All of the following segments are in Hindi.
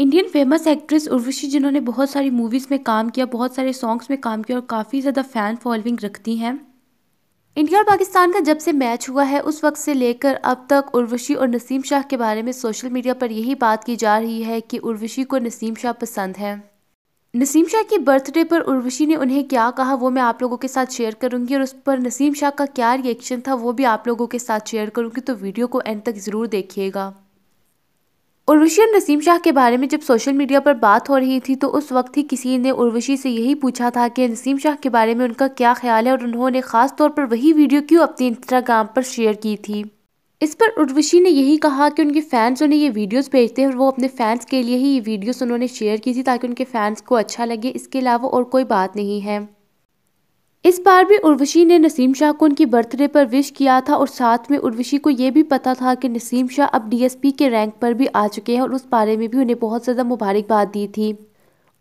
इंडियन फेमस एक्ट्रेस उर्वशी जिन्होंने बहुत सारी मूवीज़ में काम किया बहुत सारे सॉन्ग्स में काम किया और काफ़ी ज़्यादा फ़ैन फॉलोइंग रखती हैं इंडिया और पाकिस्तान का जब से मैच हुआ है उस वक्त से लेकर अब तक उर्वशी और नसीम शाह के बारे में सोशल मीडिया पर यही बात की जा रही है कि उर्वशी को नसीम शाह पसंद है नसीम शाह की बर्थडे पर उर्वशी ने उन्हें क्या कहा वो मैं आप लोगों के साथ शेयर करूंगी और उस पर नसीम शाह का क्या रिएक्शन था वो भी आप लोगों के साथ शेयर करूंगी तो वीडियो को एंड तक ज़रूर देखिएगा उर्वशी और नसीम शाह के बारे में जब सोशल मीडिया पर बात हो रही थी तो उस वक्त ही किसी ने उर्वशी से यही पूछा था कि नसीम शाह के बारे में उनका क्या ख्याल है और उन्होंने ख़ास तौर पर वही वीडियो क्यों अपने इंस्टाग्राम पर शेयर की थी इस पर उर्वशी ने यही कहा कि उनके फैंस उन्हें ये वीडियोस भेजते हैं और वो अपने फैंस के लिए ही ये वीडियोस उन्होंने शेयर की थी ताकि उनके फैंस को अच्छा लगे इसके अलावा और कोई बात नहीं है इस बार भी उर्वशी ने नसीम शाह को उनकी बर्थडे पर विश किया था और साथ में उर्वशी को यह भी पता था कि नसीम शाह अब डीएसपी के रैंक पर भी आ चुके हैं और उस बारे में भी उन्हें बहुत ज़्यादा मुबारकबाद दी थी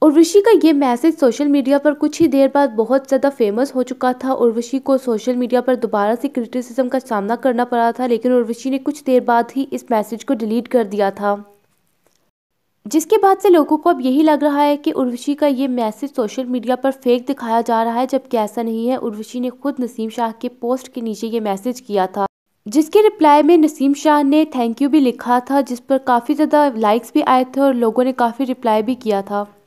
उर्वशी का ये मैसेज सोशल मीडिया पर कुछ ही देर बाद बहुत ज़्यादा फेमस हो चुका था उर्वशी को सोशल मीडिया पर दोबारा से क्रिटिसिज्म का सामना करना पड़ा था लेकिन उर्वशी ने कुछ देर बाद ही इस मैसेज को डिलीट कर दिया था जिसके बाद से लोगों को अब यही लग रहा है कि उर्वशी का ये मैसेज सोशल मीडिया पर फेक दिखाया जा रहा है जबकि ऐसा नहीं है उर्वशी ने खुद नसीम शाह के पोस्ट के नीचे ये मैसेज किया था जिसके रिप्लाई में नसीम शाह ने थैंक यू भी लिखा था जिस पर काफ़ी ज़्यादा लाइक्स भी आए थे और लोगों ने काफ़ी रिप्लाई भी किया था